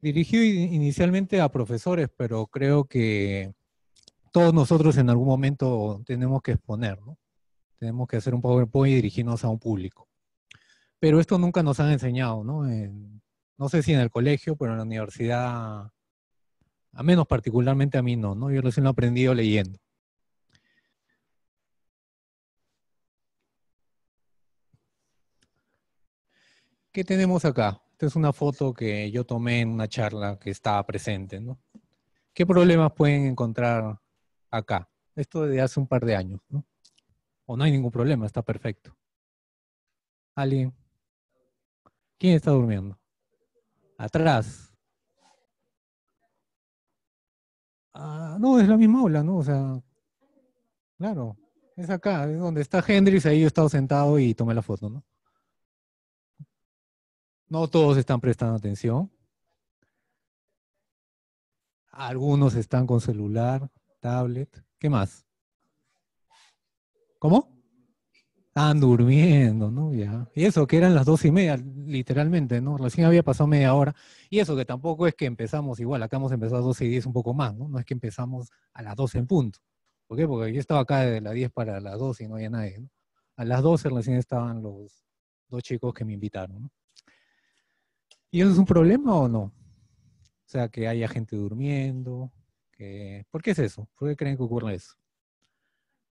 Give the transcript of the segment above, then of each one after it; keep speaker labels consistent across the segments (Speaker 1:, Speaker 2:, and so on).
Speaker 1: Dirigido inicialmente a profesores, pero creo que todos nosotros en algún momento tenemos que exponer, ¿no? Tenemos que hacer un PowerPoint y dirigirnos a un público. Pero esto nunca nos han enseñado, ¿no? no sé si en el colegio, pero en la universidad, a menos particularmente a mí no, ¿no? Yo recién lo he aprendido leyendo. ¿Qué tenemos acá? Esta es una foto que yo tomé en una charla que estaba presente, ¿no? ¿Qué problemas pueden encontrar acá? Esto desde hace un par de años, ¿no? O no hay ningún problema, está perfecto. ¿Alguien? ¿Quién está durmiendo? Atrás. Ah, no, es la misma aula, ¿no? O sea, claro, es acá, es donde está Hendrix, ahí yo he estado sentado y tomé la foto, ¿no? No todos están prestando atención. Algunos están con celular, tablet. ¿Qué más? ¿Cómo? Están durmiendo, ¿no? Ya. Y eso que eran las dos y media, literalmente, ¿no? Recién había pasado media hora. Y eso que tampoco es que empezamos igual, acá hemos empezado a las 12 y diez un poco más, ¿no? No es que empezamos a las doce en punto. ¿Por qué? Porque yo estaba acá desde las diez para las 12 y no había nadie, ¿no? A las 12 recién estaban los dos chicos que me invitaron, ¿no? ¿Y eso es un problema o no? O sea, que haya gente durmiendo. Que... ¿Por qué es eso? ¿Por qué creen que ocurre eso?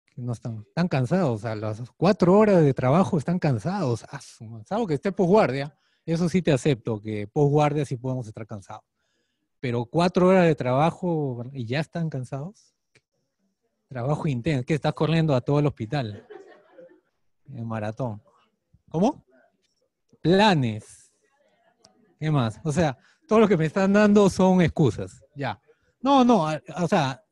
Speaker 1: Que no están tan cansados. A las cuatro horas de trabajo están cansados. Salvo que esté posguardia. Eso sí te acepto, que posguardia sí podemos estar cansados. Pero cuatro horas de trabajo y ya están cansados. Trabajo intenso. Que estás corriendo a todo el hospital. En maratón. ¿Cómo? Planes ¿Qué más? O sea, todo lo que me están dando son excusas. Ya. No, no, o sea,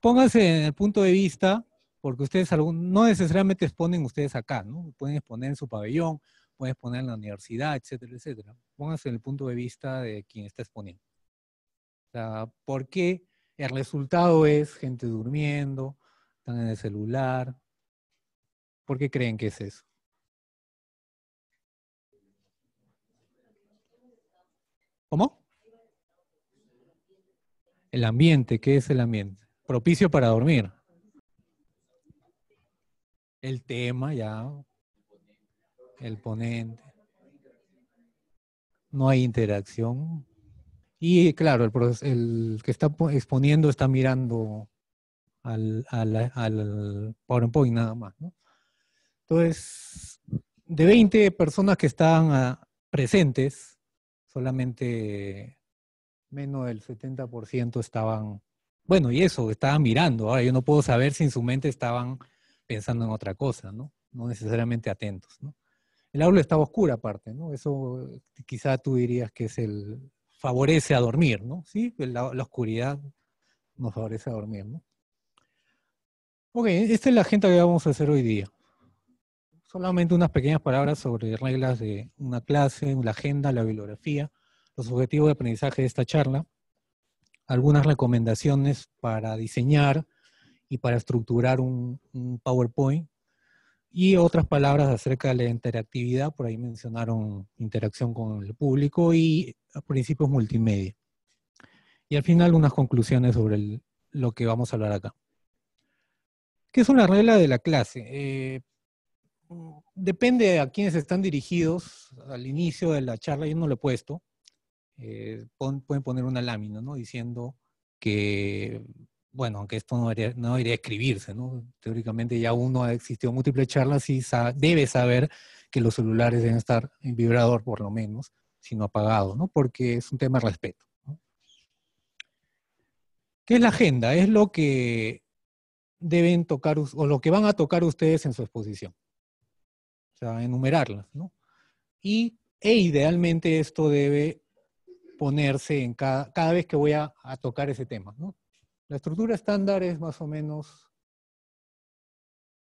Speaker 1: pónganse en el punto de vista, porque ustedes algún, no necesariamente exponen ustedes acá, ¿no? Pueden exponer en su pabellón, pueden exponer en la universidad, etcétera, etcétera. Pónganse en el punto de vista de quien está exponiendo. O sea, ¿por qué el resultado es gente durmiendo, están en el celular? ¿Por qué creen que es eso? ¿Cómo? El ambiente, ¿qué es el ambiente? Propicio para dormir. El tema, ya. El ponente. No hay interacción. Y claro, el, el que está exponiendo está mirando al, al, al PowerPoint nada más. Entonces, de 20 personas que están ah, presentes, solamente menos del 70% estaban, bueno, y eso, estaban mirando. Ahora yo no puedo saber si en su mente estaban pensando en otra cosa, ¿no? No necesariamente atentos, ¿no? El aula estaba oscura aparte, ¿no? Eso eh, quizá tú dirías que es el, favorece a dormir, ¿no? Sí, la, oscuridad nos favorece a dormir, ¿no? Ok, esta es la agenda que vamos a hacer hoy día. Solamente unas pequeñas palabras sobre reglas de una clase, la agenda, la bibliografía, los objetivos de aprendizaje de esta charla, algunas recomendaciones para diseñar y para estructurar un, PowerPoint y otras palabras acerca de la interactividad, por ahí mencionaron interacción con el público y principios multimedia. Y al final unas conclusiones sobre lo que vamos a hablar acá. ¿Qué es una regla de la clase? Eh, depende a quienes están dirigidos. Al inicio de la charla yo no lo he puesto. Eh, pueden poner una lámina, ¿no? Diciendo que, bueno, aunque esto no debería, escribirse, ¿no? Teóricamente ya uno ha existido múltiples charlas y debe saber que los celulares deben estar en vibrador por lo menos, sino apagados, ¿no? Porque es un tema de respeto. ¿Qué es la agenda? Es lo que deben tocar o lo que van a tocar ustedes en su exposición o sea, enumerarlas, ¿no? Y, e idealmente esto debe ponerse en cada, cada vez que voy a, tocar ese tema, ¿no? La estructura estándar es más o menos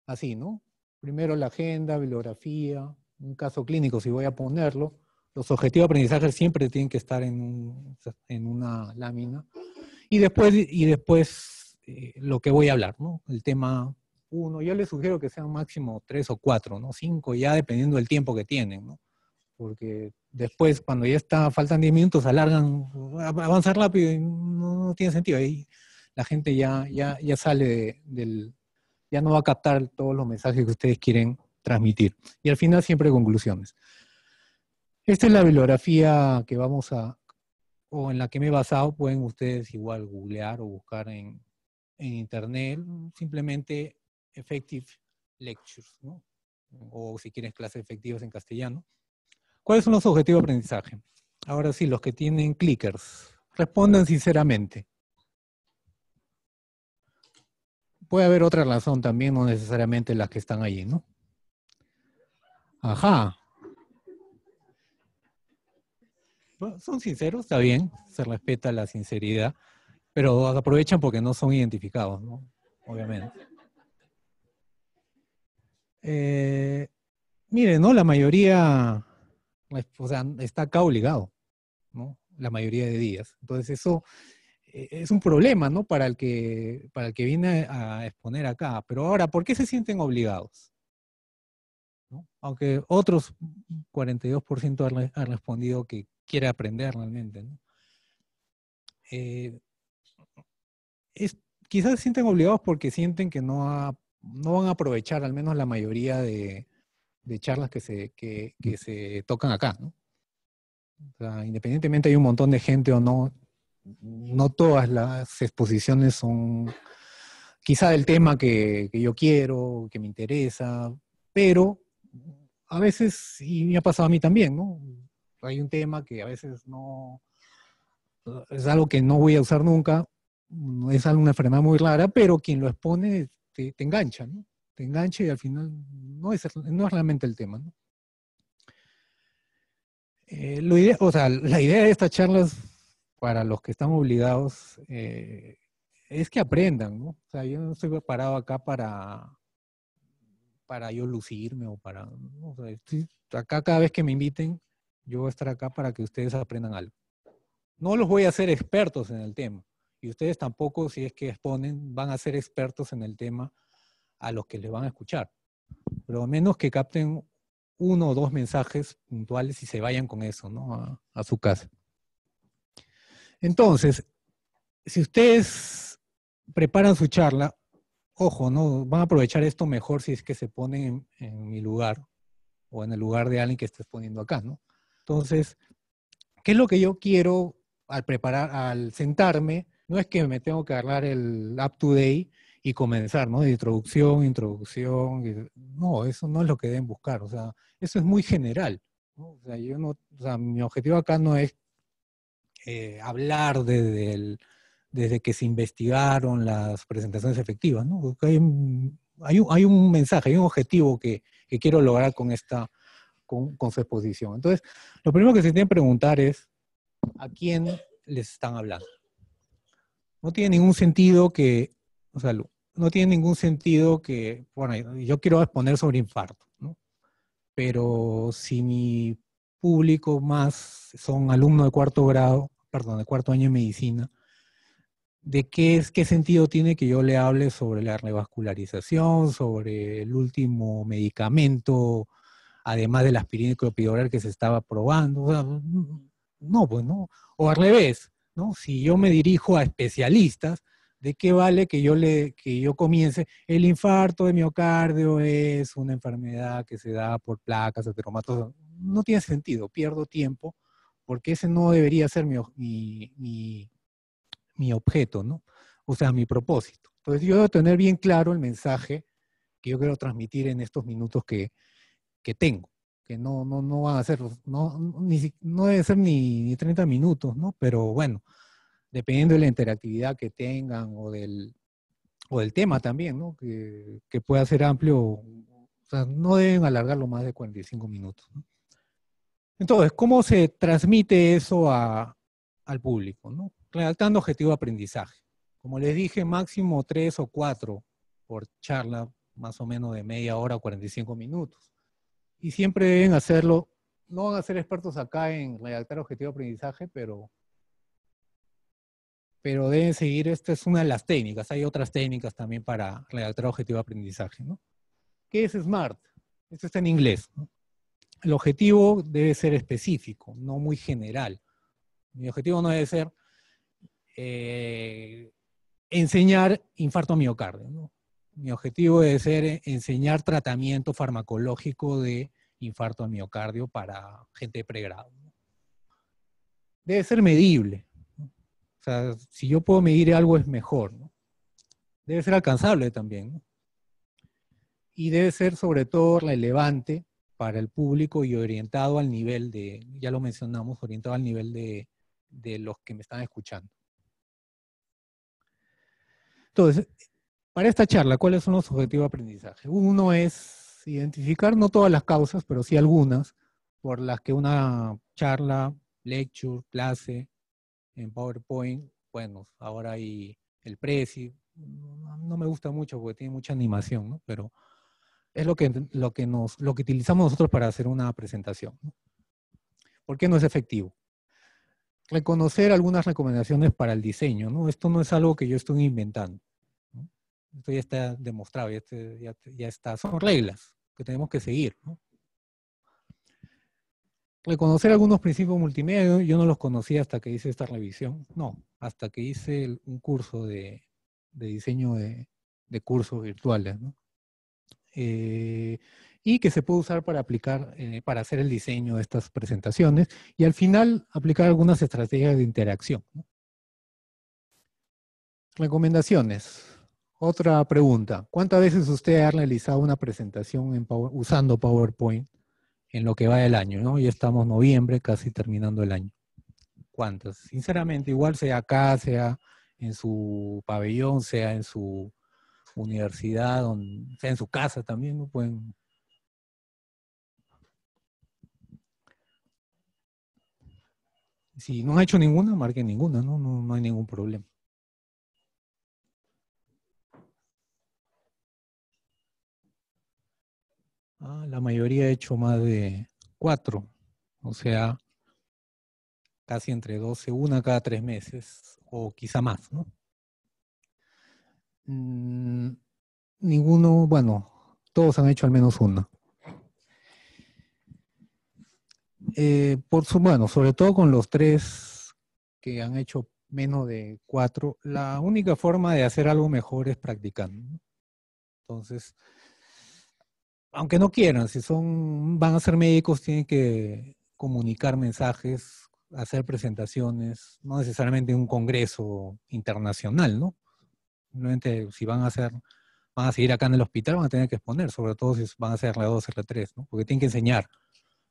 Speaker 1: así, ¿no? Primero la agenda, bibliografía, un caso clínico, si voy a ponerlo. Los objetivos de aprendizaje siempre tienen que estar en, en una lámina. Y después, y después eh, lo que voy a hablar, ¿no? El tema uno, yo les sugiero que sean máximo tres o cuatro, ¿no? Cinco ya dependiendo del tiempo que tienen, ¿no? Porque después cuando ya está, faltan diez minutos, alargan, avanzar rápido y no, tiene sentido. Ahí la gente ya, ya, ya sale del, ya no va a captar todos los mensajes que ustedes quieren transmitir. Y al final siempre conclusiones. Esta es la bibliografía que vamos a, o en la que me he basado, pueden ustedes igual googlear o buscar en, en internet, simplemente effective lectures, ¿no? o si quieres clases efectivas en castellano. ¿Cuáles son los objetivos de aprendizaje? Ahora sí, los que tienen clickers, respondan sinceramente. Puede haber otra razón también, no necesariamente las que están allí, ¿no? Ajá. son sinceros, está bien, se respeta la sinceridad, pero aprovechan porque no son identificados, ¿no? Obviamente. Eh, mire, ¿no? La mayoría, pues, está acá obligado, ¿no? La mayoría de días. Entonces eso eh, es un problema, ¿no? Para el que, para el que viene a exponer acá. Pero ahora, ¿por qué se sienten obligados? Aunque otros 42% han, respondido que quiere aprender realmente, eh, es, quizás se sienten obligados porque sienten que no ha no van a aprovechar al menos la mayoría de, charlas que se, que, se tocan acá, ¿no? O sea, independientemente hay un montón de gente o no, no todas las exposiciones son quizá del tema que, yo quiero, que me interesa, pero a veces, y me ha pasado a mí también, ¿no? Hay un tema que a veces no, es algo que no voy a usar nunca, es una enfermedad muy rara, pero quien lo expone te, engancha, ¿no? Te engancha y al final no es, no es realmente el tema, ¿no? Eh, la idea de estas charlas para los que están obligados eh, es que aprendan, ¿no? O sea, yo no estoy preparado acá para, para yo lucirme o para... acá cada vez que me inviten, yo voy a estar acá para que ustedes aprendan algo. No los voy a hacer expertos en el tema, y ustedes tampoco, si es que exponen, van a ser expertos en el tema a los que les van a escuchar. Pero a menos que capten uno o dos mensajes puntuales y se vayan con eso, ¿no? A, su casa. Entonces, si ustedes preparan su charla, ojo, ¿no? Van a aprovechar esto mejor si es que se ponen en, mi lugar o en el lugar de alguien que esté exponiendo acá, ¿no? Entonces, ¿qué es lo que yo quiero al preparar, al sentarme no es que me tengo que agarrar el up to date y comenzar, ¿no? De introducción, introducción. No, eso no es lo que deben buscar. O sea, eso es muy general. O sea, mi objetivo acá no es eh, hablar desde, que se investigaron las presentaciones efectivas, hay, un, mensaje, hay un objetivo que, que quiero lograr con esta, con, con, su exposición. Entonces, lo primero que se tiene que preguntar es, ¿a quién les están hablando? No tiene ningún sentido que, o sea, no tiene ningún sentido que, bueno, yo quiero exponer sobre infarto, ¿no? Pero si mi público más son alumnos de cuarto grado, perdón, de cuarto año de medicina, ¿de qué, es, qué sentido tiene que yo le hable sobre la revascularización, sobre el último medicamento, además de la aspirina clopidogrel que se estaba probando? no, pues no. O al revés, si yo me dirijo a especialistas, ¿de qué vale que yo, le, que yo comience? El infarto de miocardio es una enfermedad que se da por placas, ateromatosis. No tiene sentido, pierdo tiempo, porque ese no debería ser mi, objeto, O sea, mi propósito. Entonces yo debo tener bien claro el mensaje que yo quiero transmitir en estos minutos que tengo que no, no, no van a ser, no, ni, no debe ser ni, 30 minutos, ¿no? Pero bueno, dependiendo de la interactividad que tengan o del, o del tema también, ¿no? Que, pueda ser amplio, o sea, no deben alargarlo más de 45 minutos. Entonces, ¿cómo se transmite eso a, al público? ¿no? Redactando objetivo de aprendizaje. Como les dije, máximo 3 o 4 por charla, más o menos de media hora o 45 minutos y siempre deben hacerlo. No van a ser expertos acá en redactar objetivo de aprendizaje, pero, pero deben seguir. Esta es una de las técnicas. Hay otras técnicas también para redactar objetivo de aprendizaje. ¿no? ¿Qué es SMART? Esto está en inglés. El objetivo debe ser específico, no muy general. Mi objetivo no debe ser eh, enseñar infarto miocardio. ¿no? mi objetivo debe ser, e, enseñar tratamiento farmacológico de infarto de miocardio para gente de pregrado. Debe ser medible. O sea, si yo puedo medir algo es mejor. Debe ser alcanzable también. Y debe ser sobre todo relevante para el público y orientado al nivel de, ya lo mencionamos, orientado al nivel de, de los que me están escuchando. Entonces, para esta charla, ¿cuáles son los objetivos de aprendizaje? Uno es identificar no todas las causas, pero sí algunas, por las que una charla, lecture, clase, en PowerPoint, bueno, ahora hay el Prezi, no me gusta mucho porque tiene mucha animación, Pero es lo que, lo que, nos, lo que utilizamos nosotros para hacer una presentación. ¿Por qué no es efectivo? Reconocer algunas recomendaciones para el diseño, ¿no? Esto no es algo que yo estoy inventando esto ya está demostrado, ya, está, son reglas que tenemos que seguir. Reconocer algunos principios multimedia, yo no los conocí hasta que hice esta revisión, no, hasta que hice un curso de, diseño de, cursos virtuales. ¿no? Eh, y que se puede usar para aplicar, eh, para hacer el diseño de estas presentaciones y al final aplicar algunas estrategias de interacción. Recomendaciones. Otra pregunta. ¿Cuántas veces usted ha realizado una presentación en usando PowerPoint en lo que va del año? ¿no? Ya estamos noviembre, casi terminando el año. ¿Cuántas? Sinceramente, igual sea acá, sea en su pabellón, sea en su universidad, sea en su casa también, ¿no? Pueden... Si no ha hecho ninguna, marque ninguna, No, no hay ningún problema. Ah, la mayoría ha hecho más de cuatro, o sea, casi entre 12, una cada tres meses o quizá más, ¿no? Mm, ninguno, bueno, todos han hecho al menos una. Eh, por su, bueno, sobre todo con los tres que han hecho menos de cuatro, la única forma de hacer algo mejor es practicando. Entonces, aunque no quieran, si son, van a ser médicos, tienen que comunicar mensajes, hacer presentaciones, no necesariamente un congreso internacional, ¿no? Simplemente si van a hacer, van a seguir acá en el hospital, van a tener que exponer, sobre todo si van a ser r 2, r 3, ¿no? Porque tienen que enseñar,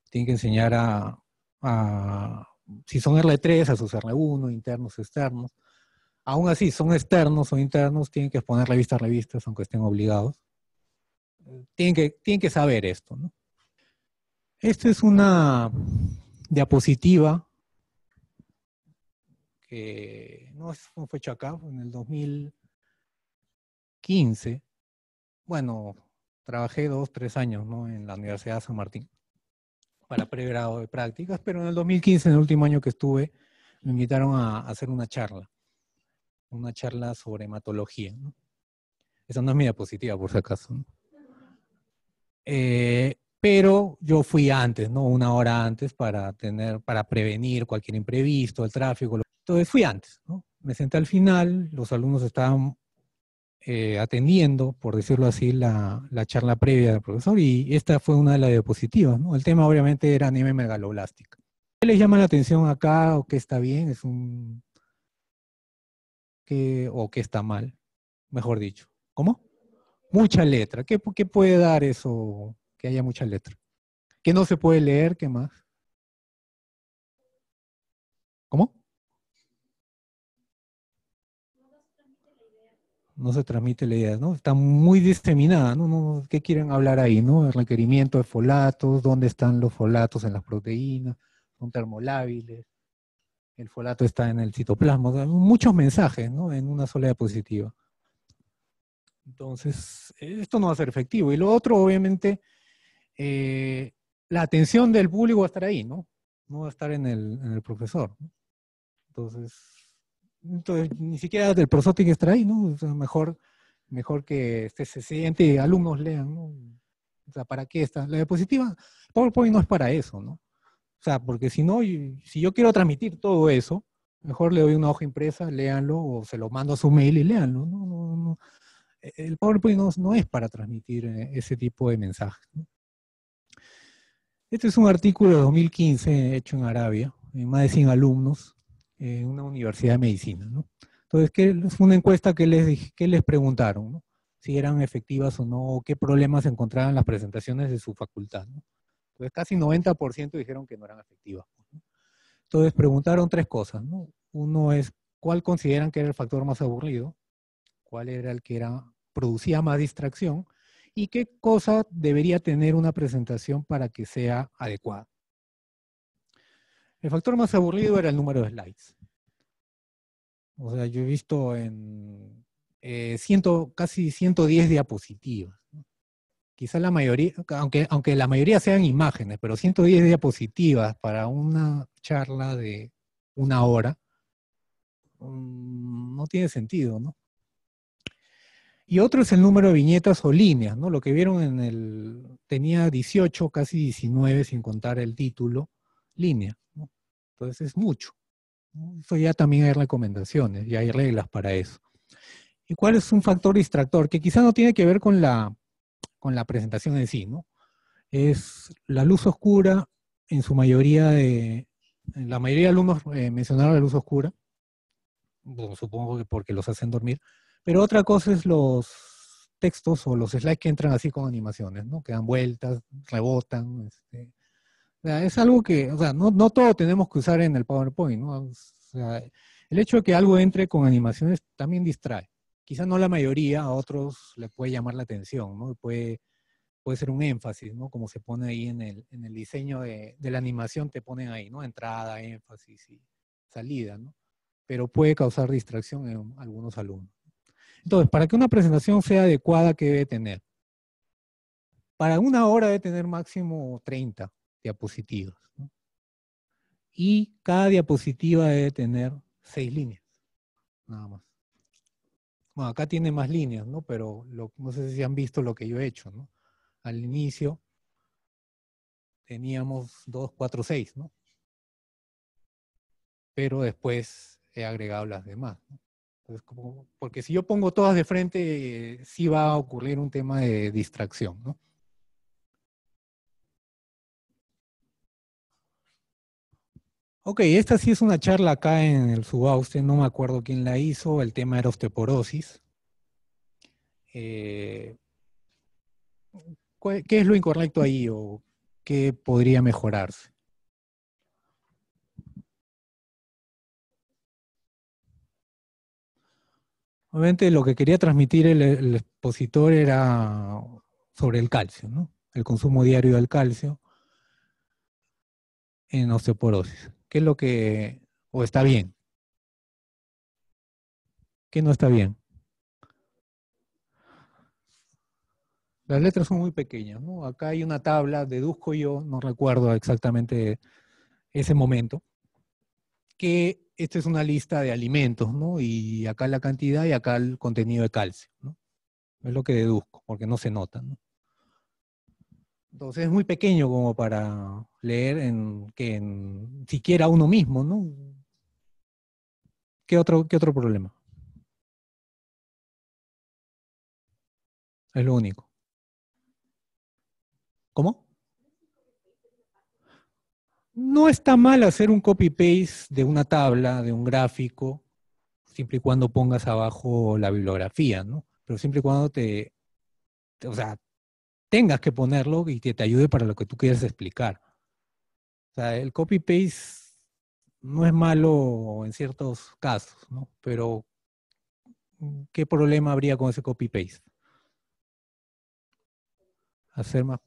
Speaker 1: tienen que enseñar a, si son R3, a sus R1, internos, externos. Aún así, son externos o internos, tienen que exponer revistas revistas, aunque estén obligados tienen que, que saber esto. ¿no? Esta es una diapositiva que no fue hecha acá, en el 2015. Bueno, trabajé dos, tres años ¿no? en la Universidad de San Martín para pregrado de prácticas, pero en el 2015, en el último año que estuve, me invitaron a hacer una charla, una charla sobre hematología. ¿no? Esa no es mi diapositiva, por si acaso. Eh, pero yo fui antes, ¿no? Una hora antes para tener, para prevenir cualquier imprevisto, el tráfico. Entonces fui antes, ¿no? Me senté al final, los alumnos estaban eh, atendiendo, por decirlo así, la, charla previa del profesor y esta fue una de las diapositivas, El tema obviamente era anime megaloblástica. ¿Qué les llama la atención acá o qué está bien? Es un... ¿Qué, o qué está mal, mejor dicho. ¿Cómo? mucha letra. ¿Qué, puede dar eso, que haya mucha letra? ¿Qué no se puede leer? ¿Qué más? ¿Cómo? No se transmite la idea, ¿no? Está muy diseminada, ¿no? qué quieren hablar ahí, no? El requerimiento de folatos, dónde están los folatos en las proteínas, son termolábiles, el folato está en el citoplasma, muchos mensajes, ¿no? En una sola diapositiva. Entonces, eh, esto no va a ser efectivo. Y lo otro, obviamente, eh, la atención del público va a estar ahí, ¿no? No va a estar en el, en el profesor. Entonces, entonces, ni siquiera del profesor tiene ahí, ¿no? O mejor, mejor que este, se siente y alumnos lean, ¿no? O sea, ¿para qué está? La diapositiva, PowerPoint no es para eso, ¿no? O sea, porque si no, si yo quiero transmitir todo eso, mejor le doy una hoja impresa, léanlo, o se lo mando a su mail y léanlo. No, no, no el PowerPoint no, es para transmitir eh, ese tipo de mensajes. Este es un artículo de 2015 hecho en Arabia, en más de 100 alumnos, en una universidad de medicina. Entonces, ¿qué, es una encuesta que les, que les preguntaron, si eran efectivas o no, qué problemas encontraban las presentaciones de su facultad. Entonces, casi 90% dijeron que no eran efectivas. Pues, Entonces, preguntaron tres cosas. Uno es, ¿cuál consideran que era el factor más aburrido? cuál era el que era producía más distracción y qué cosa debería tener una presentación para que sea adecuada. El factor más aburrido era el número de slides. O sea, yo he visto en eh, casi 110 diapositivas. Quizá la mayoría, aunque, aunque la mayoría sean imágenes, pero 110 diapositivas para una charla de una hora, mm, no tiene sentido, ¿no? Y otro es el número de viñetas o líneas, ¿no? Lo que vieron en el... tenía 18, casi 19, sin contar el título, línea, ¿no? Entonces es mucho. Eso ya también hay recomendaciones, y hay reglas para eso. ¿Y cuál es un factor distractor? Que quizá no tiene que ver con la, con la presentación en sí, ¿no? Es la luz oscura, en su mayoría de... la mayoría de alumnos eh, mencionaron la luz oscura, supongo que porque los hacen dormir, pero otra cosa es los textos o los slides que entran así con animaciones, ¿no? Que dan vueltas, rebotan. Este, o sea, es algo que, o sea, no, no todo tenemos que usar en el PowerPoint, ¿no? O sea, el hecho de que algo entre con animaciones también distrae. Quizás no la mayoría, a otros le puede llamar la atención, ¿no? Puede, puede ser un énfasis, ¿no? Como se pone ahí en el, en el diseño de, de, la animación, te ponen ahí, ¿no? Entrada, énfasis y salida, ¿no? Pero puede causar distracción en algunos alumnos. Entonces, para que una presentación sea adecuada, ¿qué debe tener? Para una hora debe tener máximo 30 diapositivas. ¿no? Y cada diapositiva debe tener seis líneas, nada más. Bueno, acá tiene más líneas, ¿no? Pero no sé si han visto lo que yo he hecho, ¿no? Al inicio teníamos 2, 4, 6, ¿no? Pero después he agregado las demás. ¿no? porque si yo pongo todas de frente, sí va a ocurrir un tema de distracción, ¿no? Ok, esta sí es una charla acá en el Subauste, no me acuerdo quién la hizo, el tema era osteoporosis. Eh, ¿Qué es lo incorrecto ahí o qué podría mejorarse? Obviamente lo que quería transmitir el, expositor era sobre el calcio, ¿no? el consumo diario del calcio en osteoporosis. ¿Qué es lo que o está bien? ¿Qué no está bien? Las letras son muy pequeñas, ¿no? Acá hay una tabla, deduzco yo, no recuerdo exactamente ese momento, que esta es una lista de alimentos, ¿no? Y acá la cantidad y acá el contenido de calcio, ¿no? Es lo que deduzco, porque no se nota, ¿no? Entonces es muy pequeño como para leer en que en, siquiera uno mismo, ¿no? ¿Qué otro, qué otro problema? Es lo único. ¿Cómo? No está mal hacer un copy-paste de una tabla, de un gráfico, siempre y cuando pongas abajo la bibliografía, ¿no? Pero siempre y cuando te, o sea, tengas que ponerlo y que te ayude para lo que tú quieras explicar. O sea, el copy-paste no es malo en ciertos casos, ¿no? Pero, ¿qué problema habría con ese copy-paste? Hacer más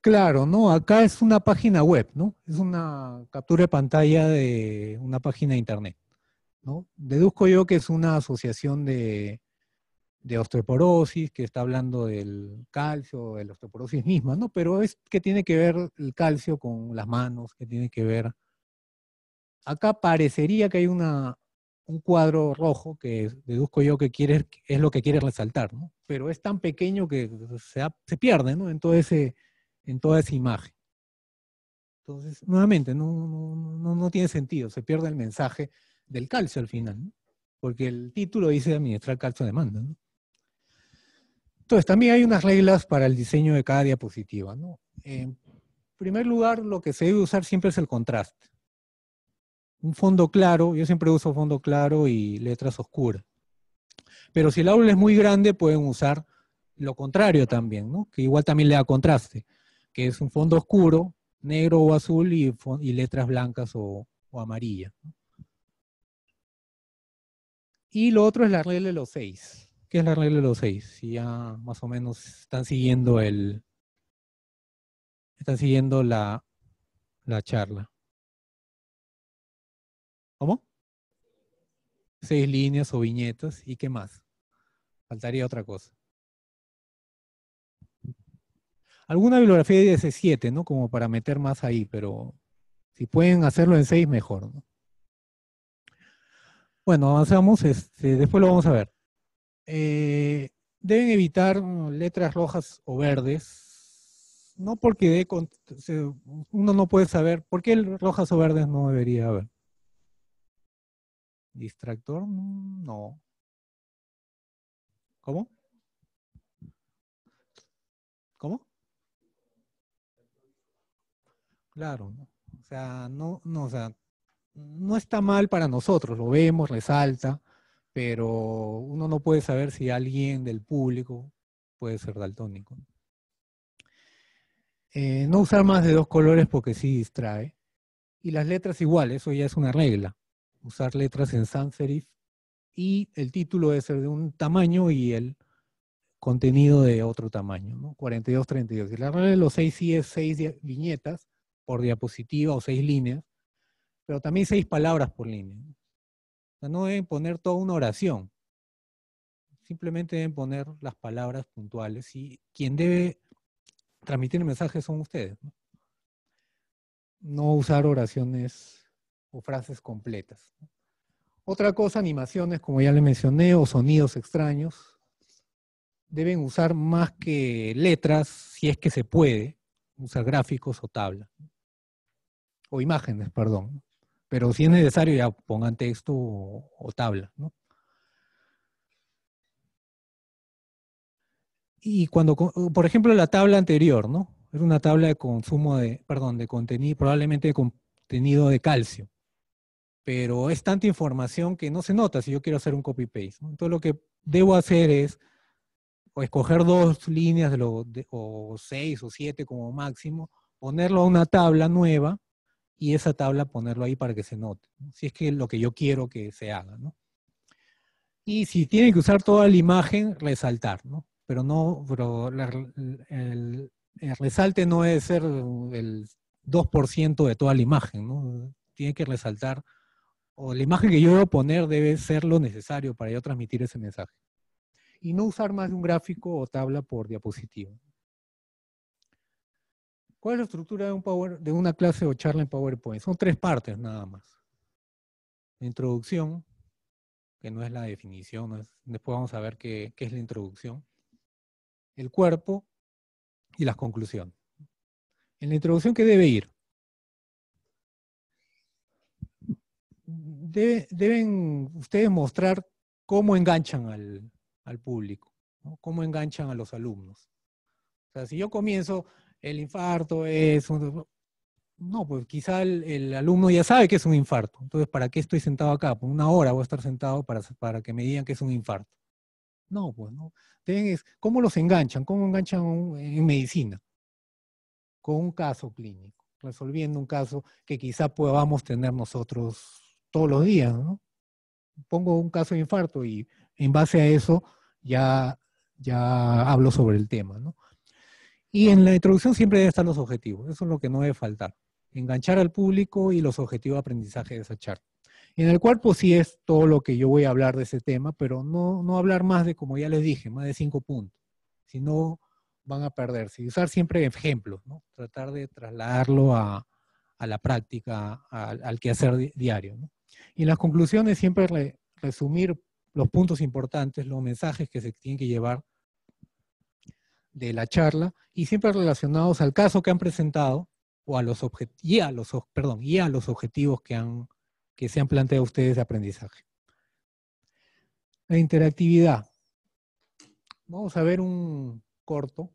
Speaker 1: Claro, ¿no? Acá es una página web, ¿no? Es una captura de pantalla de una página de internet, ¿no? Deduzco yo que es una asociación de, osteoporosis, que está hablando del calcio, de la osteoporosis misma, ¿no? Pero es que tiene que ver el calcio con las manos, que tiene que ver... Acá parecería que hay una, un cuadro rojo que deduzco yo que quiere, es lo que quiere resaltar, ¿no? Pero es tan pequeño que se, pierde, ¿no? Entonces... ese... Eh, en toda esa imagen. Entonces, nuevamente, no, no, no, no tiene sentido, se pierde el mensaje del calcio al final, porque el título dice administrar calcio a demanda. Entonces, también hay unas reglas para el diseño de cada diapositiva. En primer lugar, lo que se debe usar siempre es el contraste. Un fondo claro, yo siempre uso fondo claro y letras oscuras. Pero si el aula es muy grande, pueden usar lo contrario también, ¿no? que igual también le da contraste que es un fondo oscuro, negro o azul y, letras blancas o, amarillas. Y lo otro es la regla de los seis. ¿Qué es la regla de los seis? Si ya más o menos están siguiendo el. Están siguiendo la, la charla. ¿Cómo? Seis líneas o viñetas. ¿Y qué más? Faltaría otra cosa. Alguna bibliografía de C7, ¿no? Como para meter más ahí, pero si pueden hacerlo en 6, mejor. ¿no? Bueno, avanzamos, este, después lo vamos a ver. Eh, deben evitar mm, letras rojas o verdes, no porque uno no puede saber por qué rojas o verdes no debería haber. ¿Distractor? Mm, no. ¿Cómo? Claro, o sea, no, no, o sea, no está mal para nosotros, lo vemos, resalta, pero uno no puede saber si alguien del público puede ser daltónico. no eh, usar más de dos colores porque sí distrae. Y las letras igual, eso ya es una regla. Usar letras en sans serif y el título debe ser de un tamaño y el contenido de otro tamaño, ¿no? 42, 32. Y la regla de los seis sí es seis viñetas por diapositiva o seis líneas, pero también seis palabras por línea. sea, no deben poner toda una oración. Simplemente deben poner las palabras puntuales y quien debe transmitir el mensaje son ustedes. No, usar oraciones o frases completas. Otra cosa, animaciones, como ya le mencioné, o sonidos extraños. Deben usar más que letras, si es que se puede, usar gráficos o tablas o imágenes, perdón. Pero si es necesario, ya pongan texto o, tabla, ¿no? Y cuando, por ejemplo, la tabla anterior, ¿no? Era una tabla de consumo de, perdón, de contenido, probablemente de contenido de calcio. Pero es tanta información que no se nota si yo quiero hacer un copy-paste. Entonces lo que debo hacer es escoger dos líneas de de, o seis o siete como máximo, ponerlo a una tabla nueva y esa tabla ponerlo ahí para que se note, si es que es lo que yo quiero que se haga. ¿no? Y si tienen que usar toda la imagen, resaltar, ¿no? Pero no, pero el, el, resalte no debe ser el 2% de toda la imagen, ¿no? Tiene que resaltar, o la imagen que yo debo poner debe ser lo necesario para yo transmitir ese mensaje. Y no usar más de un gráfico o tabla por diapositiva. ¿Cuál es la estructura de, un power, de una clase o charla en PowerPoint? Son tres partes nada más. La introducción, que no es la definición, después vamos a ver qué, qué es la introducción. El cuerpo y las conclusiones. En la introducción, ¿qué debe ir? deben ustedes mostrar cómo enganchan al, al público, cómo enganchan a los alumnos. O sea, si yo comienzo, el infarto es No, pues quizá el, alumno ya sabe que es un infarto. Entonces, ¿para qué estoy sentado acá? Por pues una hora voy a estar sentado para, para que me digan que es un infarto. No, pues no. Entonces, ¿Cómo los enganchan? ¿Cómo enganchan en medicina? Con un caso clínico, resolviendo un caso que quizá podamos tener nosotros todos los días, ¿no? Pongo un caso de infarto y en base a eso ya, ya hablo sobre el tema, ¿no? Y en la introducción siempre deben estar los objetivos, eso es lo que no debe faltar. Enganchar al público y los objetivos de aprendizaje de esa charla. En el cuerpo sí es todo lo que yo voy a hablar de ese tema, pero no, no hablar más de, como ya les dije, más de cinco puntos. Si no, van a perderse. Y usar siempre ejemplos, ¿no? Tratar de trasladarlo a, a la práctica, al quehacer diario. Y en las conclusiones siempre resumir los puntos importantes, los mensajes que se tienen que llevar de la charla y siempre relacionados al caso que han presentado o a los y a los perdón, y a los objetivos que han que se han planteado ustedes de aprendizaje. La interactividad. Vamos a ver un corto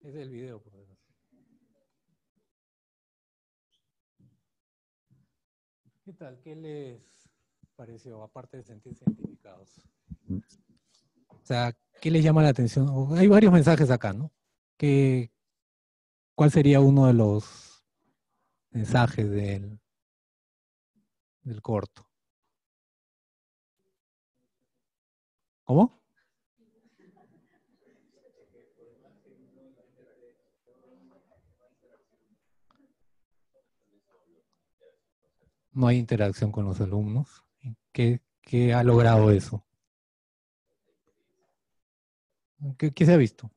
Speaker 1: Es del video, por pues. ¿Qué tal? ¿Qué les pareció, aparte de sentirse identificados? O sea, ¿qué les llama la atención? Hay varios mensajes acá, ¿no? ¿Cuál sería uno de los mensajes del, del corto? ¿Cómo? No hay interacción con los alumnos. ¿Qué, qué ha logrado eso? ¿Qué, ¿Qué, se ha visto?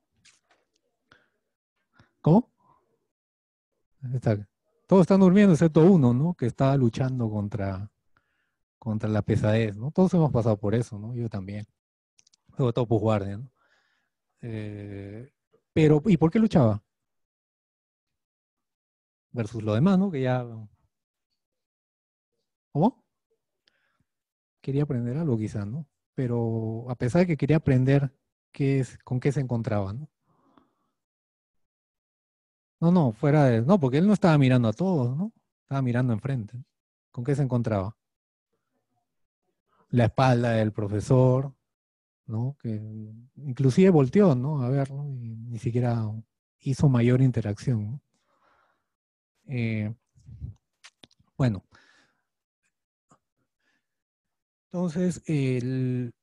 Speaker 1: ¿Cómo? todos están durmiendo excepto uno, ¿no? Que está luchando contra, contra la pesadez, ¿no? Todos hemos pasado por eso, ¿no? Yo también de Topus Guardia. ¿no? Eh, pero, ¿y por qué luchaba? Versus lo demás, ¿no? Que ya. ¿Cómo? Quería aprender algo, quizás, ¿no? Pero a pesar de que quería aprender qué es, con qué se encontraba, ¿no? No, no, fuera de. No, porque él no estaba mirando a todos, ¿no? Estaba mirando enfrente. ¿Con qué se encontraba? La espalda del profesor, ¿no? Que inclusive volteó, ¿no? A verlo y ni siquiera hizo mayor interacción. Eh, bueno, entonces, el,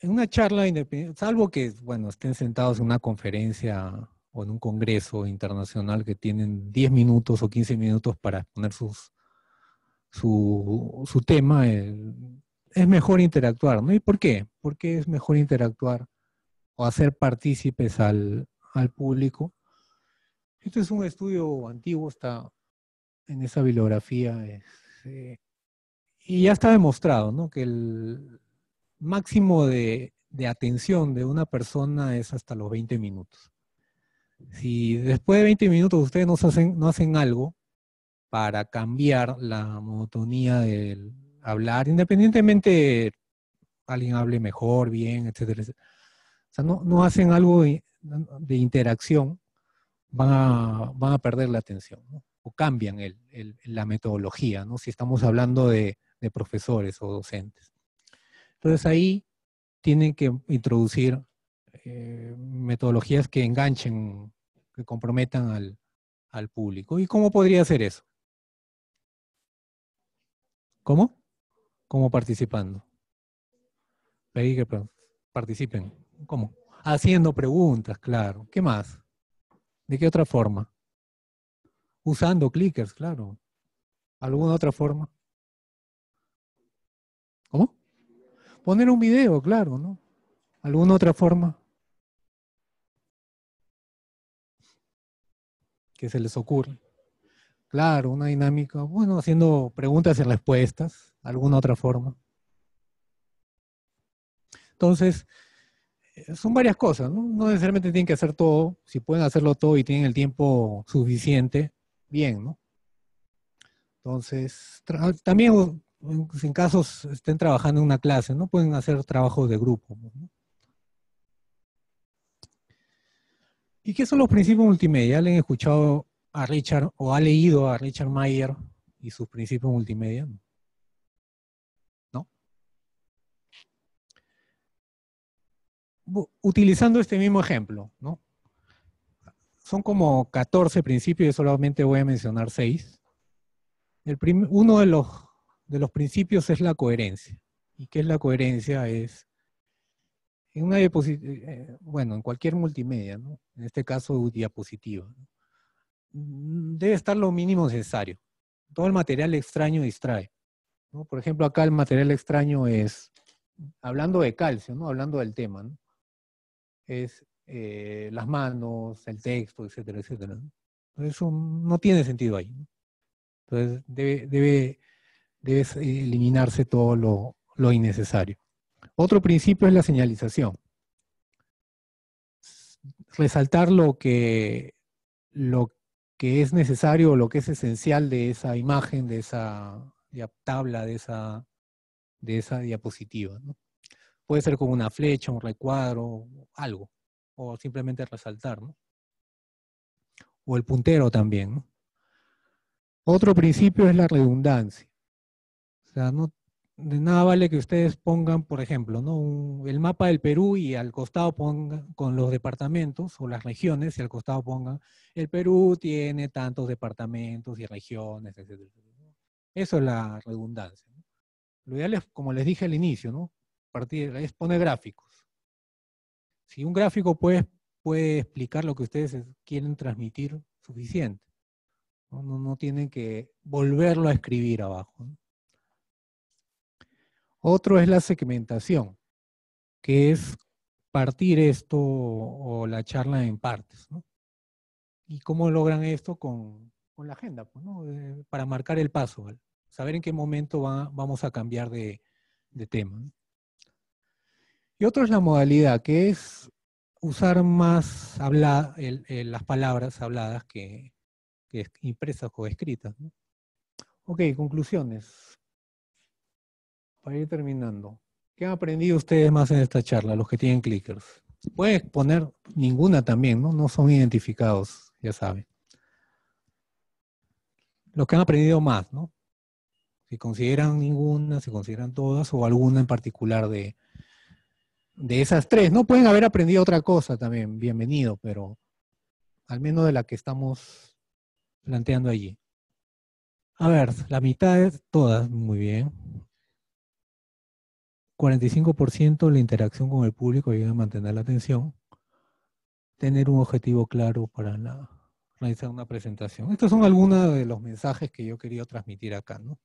Speaker 1: en una charla independiente, salvo que, bueno, estén sentados en una conferencia o en un congreso internacional que tienen 10 minutos o 15 minutos para poner sus, su, su tema, el, es mejor interactuar, ¿no? ¿Y por qué? ¿Por qué es mejor interactuar o hacer partícipes al, al público? Esto es un estudio antiguo, está en esa bibliografía. Este, y ya está demostrado, ¿no? Que el máximo de, de atención de una persona es hasta los 20 minutos. Si después de 20 minutos ustedes no hacen, no hacen algo para cambiar la monotonía del, hablar, independientemente alguien hable mejor, bien, etcétera, O sea, no, no hacen algo de, interacción, van a, perder la atención, o cambian el, la metodología, ¿no? si estamos hablando de, profesores o docentes. Entonces ahí tienen que introducir eh, metodologías que enganchen, que comprometan al, al, público. ¿Y cómo podría hacer eso? ¿Cómo? ¿Cómo participando? Pedí que participen. ¿Cómo? Haciendo preguntas, claro. ¿Qué más? ¿De qué otra forma? Usando clickers, claro. ¿Alguna otra forma? ¿Cómo? Poner un video, claro, ¿no? ¿Alguna otra forma? ¿Qué se les ocurre. Claro, una dinámica, bueno, haciendo preguntas y respuestas alguna otra forma. Entonces, eh, son varias cosas, ¿no? No necesariamente tienen que hacer todo, si pueden hacerlo todo y tienen el tiempo suficiente, bien, ¿no? Entonces, también en casos estén trabajando en una clase, ¿no? Pueden hacer trabajo de grupo. ¿no? ¿Y qué son los principios multimedia? le han escuchado a Richard o ha leído a Richard Mayer y sus principios multimedia? utilizando este mismo ejemplo, ¿no? Son como 14 principios, y solamente voy a mencionar 6. uno de los, principios es la coherencia. ¿Y qué es la coherencia? Es en una eh, bueno, en cualquier multimedia, ¿no? En este caso, diapositiva. Debe estar lo mínimo necesario. Todo el material extraño distrae. Por ejemplo, acá el material extraño es, hablando de calcio, ¿no? Hablando del tema, ¿no? es eh, las manos, el texto, etcétera, etcétera. eso no tiene sentido ahí. Entonces, debe, debe, eliminarse todo lo, innecesario. Otro principio es la señalización. Resaltar lo que, lo que es necesario o lo que es esencial de esa imagen, de esa tabla, de esa, de esa diapositiva. ¿no? Puede ser con una flecha, un recuadro, algo. O simplemente resaltar, ¿no? O el puntero también, ¿no? Otro principio es la redundancia. O sea, no, de nada vale que ustedes pongan, por ejemplo, ¿no? el mapa del Perú y al costado pongan con los departamentos o las regiones y al costado pongan el Perú tiene tantos departamentos y regiones, etc. Eso es la redundancia. Lo ideal es, como les dije al inicio, ¿no? partir, es poner gráficos. Si un gráfico puede, puede explicar lo que ustedes quieren transmitir, suficiente. No, no, tienen que volverlo a escribir abajo. Otro es la segmentación, que es partir esto o la charla en partes. ¿no? ¿Y cómo logran esto con, con la agenda? Pues, eh, para marcar el paso, saber en qué momento va, vamos a cambiar de, tema. Y otro es la modalidad, que es usar más las palabras habladas que, impresas o escritas. Ok, conclusiones. Para ir terminando. ¿Qué han aprendido ustedes más en esta charla, los que tienen clickers? Pueden poner ninguna también, ¿no? No son identificados, ya saben. Los que han aprendido más, ¿no? Si consideran ninguna, si consideran todas o alguna en particular de, de esas tres, ¿no? Pueden haber aprendido otra cosa también, bienvenido, pero al menos de la que estamos planteando allí. A ver, la mitad es todas, muy bien. 45% la interacción con el público ayuda a mantener la atención. Tener un objetivo claro para la, realizar una presentación. Estos son algunos de los mensajes que yo quería transmitir acá, ¿no?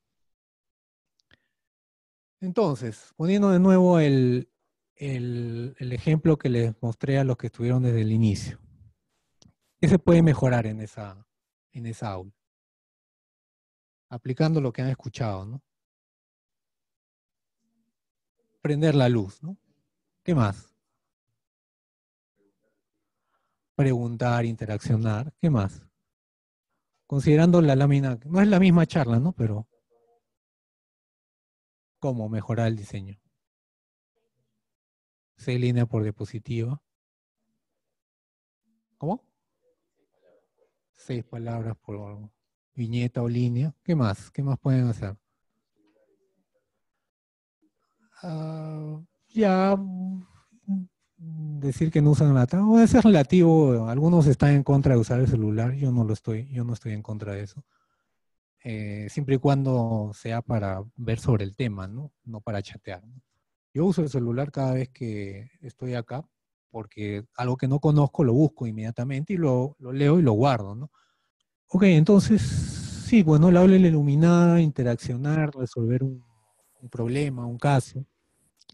Speaker 1: Entonces, poniendo de nuevo el, el, ejemplo que les mostré a los que estuvieron desde el inicio. ¿Qué se puede mejorar en esa, en esa aula? Aplicando lo que han escuchado, ¿no? Prender la luz, ¿no? ¿Qué más? Preguntar, interaccionar, ¿qué más? Considerando la lámina, no es la misma charla, ¿no? Pero, ¿cómo mejorar el diseño? Seis líneas por diapositiva. ¿Cómo? Seis palabras por viñeta o línea. ¿Qué más? ¿Qué más pueden hacer? Ah, ya mm, decir que no usan la O es relativo. Algunos están en contra de usar el celular. Yo no lo estoy. Yo no estoy en contra de eso. Eh, siempre y cuando sea para ver sobre el tema, ¿no? No para chatear. Yo uso el celular cada vez que estoy acá, porque algo que no conozco lo busco inmediatamente y lo, lo leo y lo guardo, ¿no? Ok, entonces, sí, bueno, pues, la aula iluminada, interaccionar, resolver un, problema, un caso.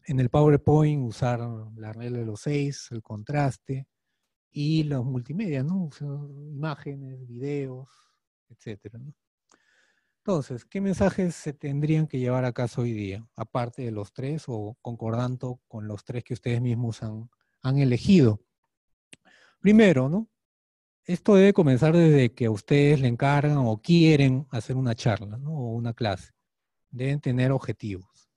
Speaker 1: En el PowerPoint usar la regla de los seis, el contraste y los multimedia, ¿no? imágenes, videos, etcétera, ¿no? Entonces, ¿qué mensajes se tendrían que llevar a casa hoy día, aparte de los tres o concordando con los tres que ustedes mismos han, elegido? Primero, ¿no? Esto debe comenzar desde que a ustedes le encargan o quieren hacer una charla ¿no? o una clase. Deben tener objetivos.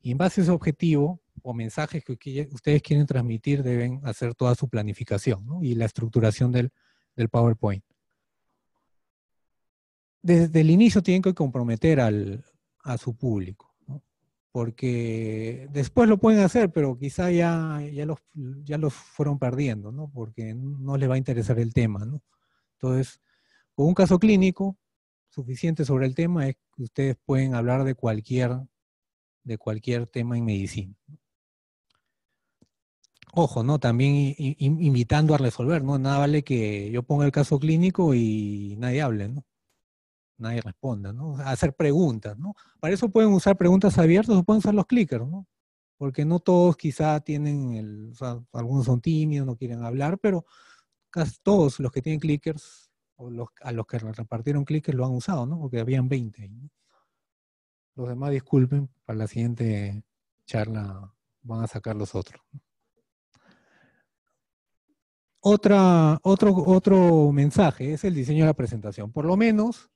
Speaker 1: Y en base a ese objetivo o mensajes que ustedes quieren transmitir, deben hacer toda su planificación y la estructuración del PowerPoint desde el inicio tienen que comprometer al, a su público, ¿no? porque después lo pueden hacer, pero quizá ya, ya, los, ya los fueron perdiendo, ¿no? porque no les va a interesar el tema. ¿no? Entonces, con un caso clínico suficiente sobre el tema es que ustedes pueden hablar de cualquier, de cualquier tema en medicina. Ojo, ¿no? También invitando a resolver, ¿no? Nada vale que yo ponga el caso clínico y nadie hable, ¿no? nadie responda, ¿no? Hacer preguntas, ¿no? Para eso pueden usar preguntas abiertas o pueden usar los clickers, ¿no? Porque no todos quizá tienen el, o sea, algunos son tímidos, no quieren hablar, pero casi todos los que tienen clickers o los, a los que repartieron clickers lo han usado, ¿no? Porque habían 20 Los demás disculpen, para la siguiente charla van a sacar los otros. Otra, otro, otro mensaje es el diseño de la presentación. Por lo menos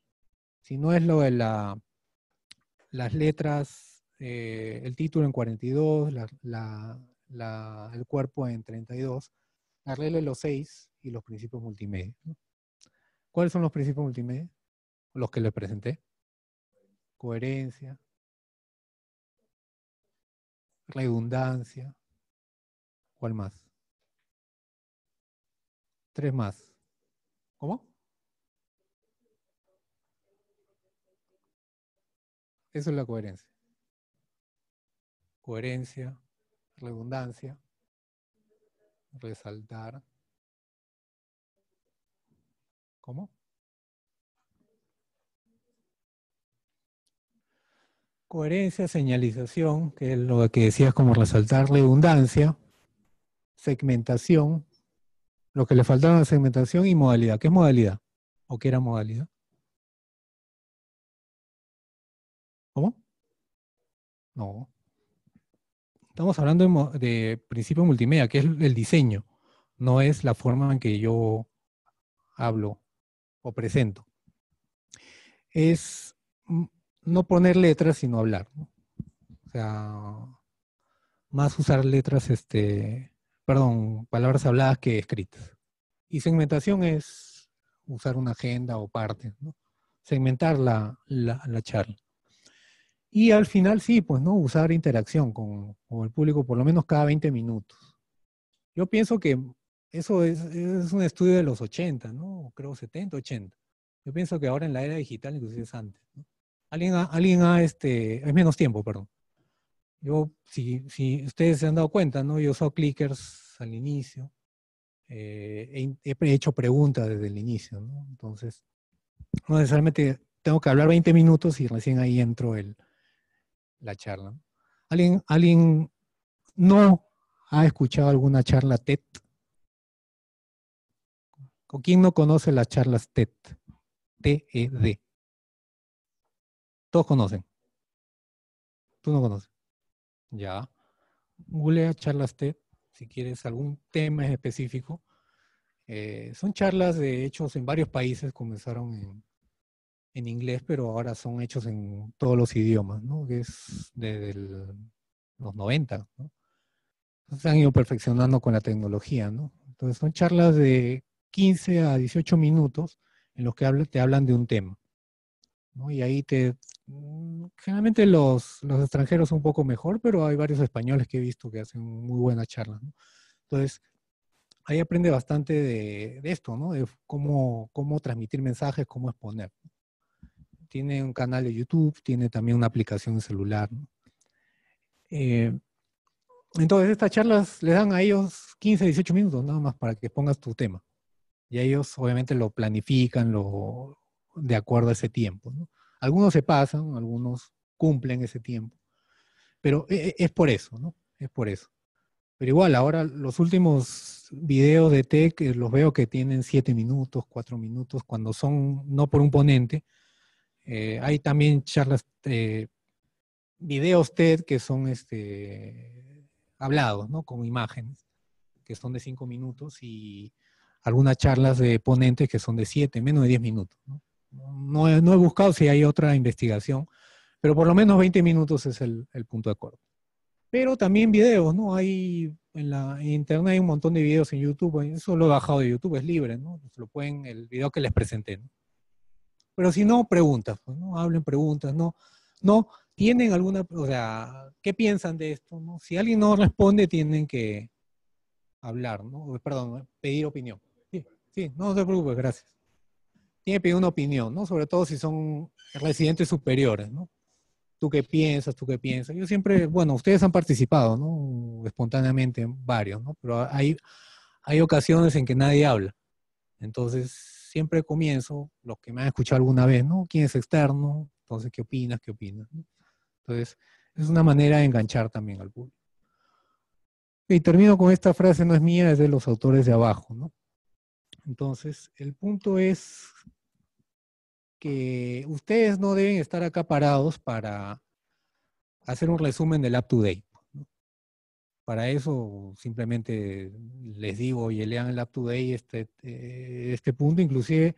Speaker 1: si no es lo de las letras, eh, el título en 42, el cuerpo en 32, arregle los seis y los principios multimedia. ¿Cuáles son los principios multimedia? Los que les presenté. Coherencia, redundancia, ¿cuál más? Tres más. ¿Cómo? Eso es la coherencia. Coherencia, redundancia, resaltar. ¿Cómo? Coherencia, señalización, que es lo que decías como resaltar redundancia, segmentación, lo que le faltaba segmentación y modalidad. ¿Qué es modalidad? ¿O qué era modalidad? No. Estamos hablando de, principio multimedia, que es el diseño, no es la forma en que yo hablo o presento. Es no poner letras, sino hablar. ¿no? O sea, más usar letras, este, perdón, palabras habladas que escritas. Y segmentación es usar una agenda o parte, segmentar la charla. Y al final sí, pues no, usar interacción con, el público por lo menos cada 20 minutos. Yo pienso que eso es, es, un estudio de los 80, ¿no? Creo 70, 80. Yo pienso que ahora en la era digital inclusive es antes. ¿no? Alguien, ha, alguien ha, este, es menos tiempo, perdón. Yo, si, si ustedes se han dado cuenta, ¿no? Yo uso clickers al inicio. Eh, he, he, hecho preguntas desde el inicio, ¿no? Entonces, no necesariamente tengo que hablar 20 minutos y recién ahí entro el, la charla. ¿Alguien, ¿Alguien no ha escuchado alguna charla TED? ¿O quién no conoce las charlas TED? TED. Todos conocen. Tú no conoces. Ya. Googlea charlas TED si quieres algún tema específico. Eh, son charlas de hechos en varios países, comenzaron en en inglés, pero ahora son hechos en todos los idiomas, ¿no? Que es desde los 90, ¿no? Se han ido perfeccionando con la tecnología, ¿no? Entonces son charlas de 15 a 18 minutos en los que te hablan de un tema, ¿no? Y ahí te... Mm, generalmente los, los extranjeros son un poco mejor, pero hay varios españoles que he visto que hacen muy buenas charlas, ¿no? Entonces, ahí aprende bastante de, esto, ¿no? De cómo, cómo transmitir mensajes, cómo exponer tiene un canal de YouTube, tiene también una aplicación celular. Eh, entonces, estas charlas le dan a ellos 15, 18 minutos nada más para que pongas tu tema. Y ellos obviamente lo planifican lo, de acuerdo a ese tiempo. Algunos se pasan, algunos cumplen ese tiempo. Pero e, e, es por eso, ¿no? Es por eso. Pero igual, ahora los últimos videos de tech eh, los veo que tienen 7 minutos, 4 minutos, cuando son no por un ponente, eh, hay también charlas, eh, videos TED que son este,
Speaker 2: hablados, ¿no?
Speaker 1: Con imágenes, que son de cinco minutos y algunas charlas de ponentes que son de siete, menos de diez minutos. ¿no? No, he, buscado si hay otra investigación, pero por lo menos 20 minutos es el, punto de acuerdo. Pero también videos, ¿no? Hay en la internet hay un montón de videos en YouTube, eso lo he bajado de YouTube, es libre, ¿no? lo pueden, el video que les presenté, ¿no? Pero si no, preguntas, pues, ¿no? Hablen preguntas, ¿no? No, tienen alguna, o sea, ¿qué piensan de esto? No? Si alguien no responde, tienen que hablar, ¿no? Perdón, pedir opinión. Sí, sí, no se preocupe, gracias. Tiene que pedir una opinión, ¿no? Sobre todo si son residentes superiores, ¿no? ¿Tú qué piensas? ¿Tú qué piensas? Yo siempre, bueno, ustedes han participado, ¿no? Espontáneamente varios, ¿no? Pero hay, hay ocasiones en que nadie habla. Entonces, siempre comienzo, lo que me han escuchado alguna vez, ¿no? ¿Quién es externo? Entonces, ¿qué opinas? ¿Qué opinas? Entonces, es una manera de enganchar también al público. Y termino con esta frase, no es mía, es de los autores de abajo, ¿no? Entonces, el punto es que ustedes no deben estar acá parados para hacer un resumen del up to date. Para eso simplemente les digo, oye, lean el Up today este, eh, este punto, inclusive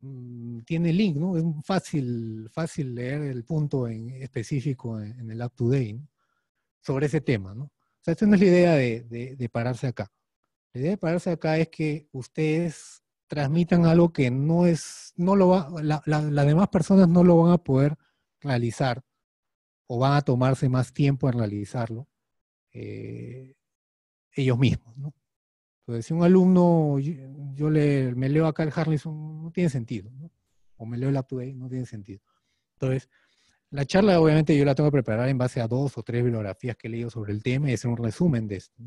Speaker 1: mm, tiene link, ¿no? Es fácil, fácil leer el punto en específico en, el Up today sobre ese tema, ¿no? O sea, esta no es la idea de, pararse acá. La idea de pararse acá es que ustedes transmitan algo que no es, no lo va, las demás personas no lo van a poder realizar o van a tomarse más tiempo en realizarlo. Eh, ellos mismos. Entonces, si un alumno, yo, le, me leo acá el Harlison, no tiene sentido, o me leo el Uptoday, no tiene sentido. Entonces, la charla obviamente yo la tengo que preparar en base a dos o tres bibliografías que he leído sobre el tema y hacer un resumen de esto.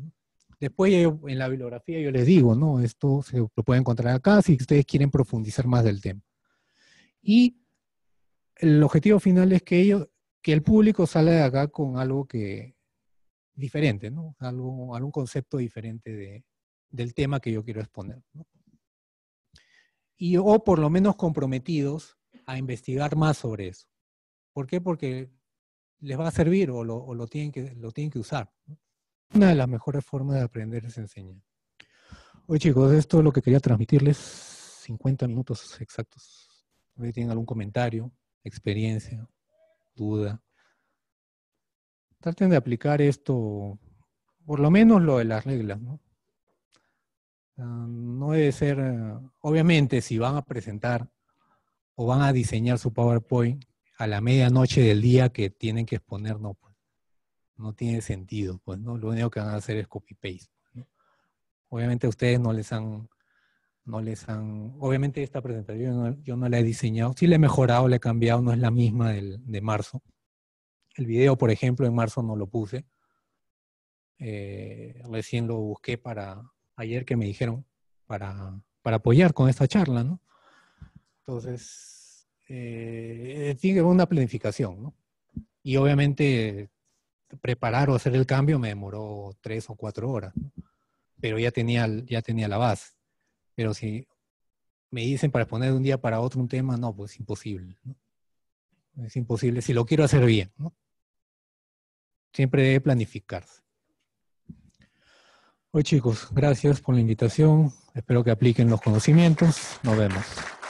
Speaker 1: Después en la bibliografía yo les digo, ¿no? Esto se lo pueden encontrar acá si ustedes quieren profundizar más del tema. Y el objetivo final es que ellos, que el público sale de acá con algo que, diferente, ¿no? Algo, algún concepto diferente de, del tema que yo quiero exponer. ¿no? Y o por lo menos comprometidos a investigar más sobre eso. ¿Por qué? Porque les va a servir o lo, lo tienen, que, lo tienen que usar. Una de las mejores formas de aprender es enseñar. Oye chicos, esto es lo que quería transmitirles, 50 minutos exactos. Si tienen algún comentario, experiencia, duda. Traten de aplicar esto, por lo menos lo de las reglas, ¿no? Ah, debe ser, eh, obviamente, si van a presentar o van a diseñar su PowerPoint a la medianoche del día que tienen que exponer, no, pues, no tiene sentido, pues, Lo único que van a hacer es copy-paste. Obviamente ustedes no les han, no les han, obviamente esta presentación yo no, la he diseñado, sí la he mejorado, la he cambiado, no es la misma del, de marzo, el video, por ejemplo, en marzo no lo puse. Eh, recién lo busqué para ayer que me dijeron para, para apoyar con esta charla, ¿no? Entonces, tiene que haber una planificación, ¿no? Y obviamente preparar o hacer el cambio me demoró tres o cuatro horas, ¿no? pero ya tenía, ya tenía la base. Pero si me dicen para poner de un día para otro un tema, no, pues imposible. ¿no? Es imposible si lo quiero hacer bien. ¿no? siempre debe planificarse. Hoy chicos, gracias por la invitación. Espero que apliquen los conocimientos. Nos vemos.